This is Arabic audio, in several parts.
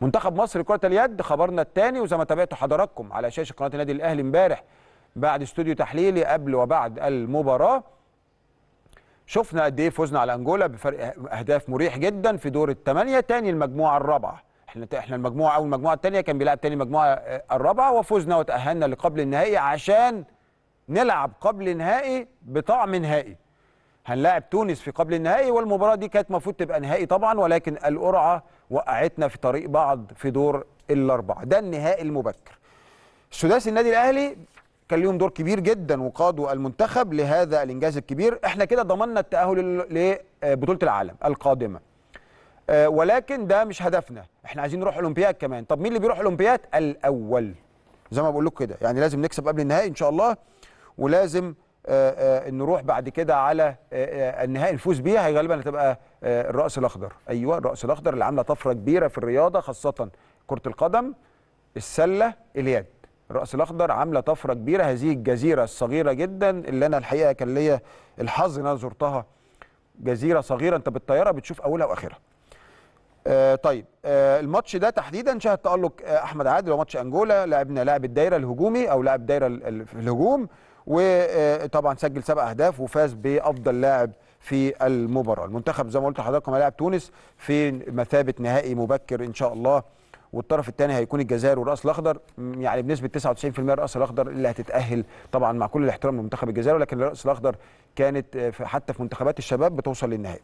منتخب مصر لكره اليد خبرنا الثاني وزي ما تابعتوا حضراتكم على شاشه قناه النادي الاهلي امبارح بعد استوديو تحليلي قبل وبعد المباراه شفنا قد ايه فوزنا على انجولا بفرق اهداف مريح جدا في دور الثمانيه ثاني المجموعه الرابعه احنا احنا المجموعه او المجموعه الثانيه كان بيلعب ثاني المجموعه آه، الرابعه وفوزنا وتاهلنا لقبل النهائي عشان نلعب قبل نهائي بطعم نهائي هنلاعب تونس في قبل النهائي والمباراه دي كانت المفروض تبقى نهائي طبعا ولكن القرعه وقعتنا في طريق بعض في دور الاربعه ده النهائي المبكر سداسي النادي الاهلي كان ليهم دور كبير جدا وقادوا المنتخب لهذا الانجاز الكبير احنا كده ضمننا التاهل لبطوله العالم القادمه آه، ولكن ده مش هدفنا احنا عايزين نروح اولمبياد كمان طب مين اللي بيروح اولمبياد الاول زي ما بقول لكم كده يعني لازم نكسب قبل النهائي ان شاء الله ولازم آه، آه، نروح بعد كده على آه، النهائي الفوز بيها هي غالبا هتبقى الرأس الأخضر أيوه الرأس الأخضر اللي عاملة طفرة كبيرة في الرياضة خاصة كرة القدم السلة اليد الرأس الأخضر عاملة طفرة كبيرة هذه الجزيرة الصغيرة جدا اللي أنا الحقيقة كان ليا الحظ إن أنا زرتها جزيرة صغيرة أنت بالطيارة بتشوف أولها وآخرها آه طيب آه الماتش ده تحديدا شهد تألق آه أحمد عادل وماتش أنجولا لعبنا لاعب الدايرة الهجومي أو لاعب دايرة الهجوم وطبعا سجل سبع اهداف وفاز بافضل لاعب في المباراه المنتخب زي ما قلت لحضراتكم هيلاعب تونس في مثابه نهائي مبكر ان شاء الله والطرف الثاني هيكون الجزائر والراس الاخضر يعني بنسبه 99% الراس الاخضر اللي هتتاهل طبعا مع كل الاحترام لمنتخب الجزائر ولكن الراس الاخضر كانت آه، حتى في منتخبات الشباب بتوصل للنهائي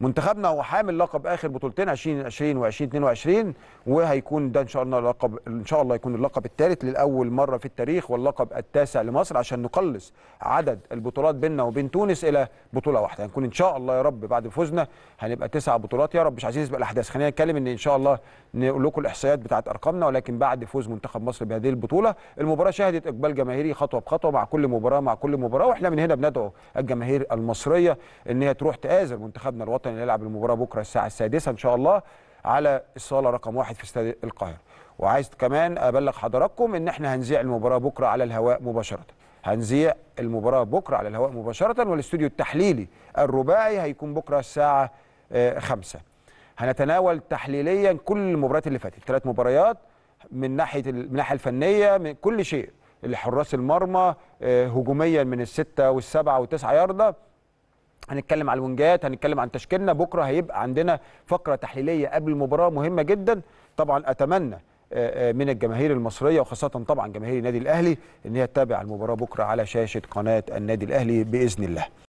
منتخبنا هو حامل لقب اخر بطولتين 2020 و2022 وهيكون ده ان شاء الله لقب ان شاء الله يكون اللقب الثالث لاول مره في التاريخ واللقب التاسع لمصر عشان نقلص عدد البطولات بيننا وبين تونس الى بطوله واحده هنكون ان شاء الله يا رب بعد فوزنا هنبقى تسع بطولات يا رب مش عايزين نسبق الاحداث خلينا نتكلم ان ان شاء الله نقول لكم الاحصائيات بتاعت ارقامنا ولكن بعد فوز منتخب مصر بهذه البطوله المباراه شهدت اقبال جماهيري خطوه بخطوه مع كل مباراه مع كل مباراه واحنا من هنا بندعو الجماهير المصريه ان هي تروح تآزر منتخبنا الوطني اللي يلعب المباراه بكره الساعه السادسه ان شاء الله على الصاله رقم واحد في استاد القاهره وعايز كمان ابلغ حضراتكم ان احنا هنذيع المباراه بكره على الهواء مباشره هنذيع المباراه بكره على الهواء مباشره والاستوديو التحليلي الرباعي هيكون بكره الساعه آه، خمسة هنتناول تحليليا كل المباريات اللي فاتت ثلاث مباريات من ناحيه من الناحيه الفنيه من كل شيء حراس المرمى آه، هجوميا من الستة والسبعة والتسعة ياردة هنتكلم على الونجات هنتكلم عن تشكيلنا بكرة هيبقى عندنا فقرة تحليلية قبل المباراة مهمة جدا طبعا أتمنى آه، آه، من الجماهير المصرية وخاصة طبعا جماهير النادي الأهلي أن هي تتابع المباراة بكرة على شاشة قناة النادي الأهلي بإذن الله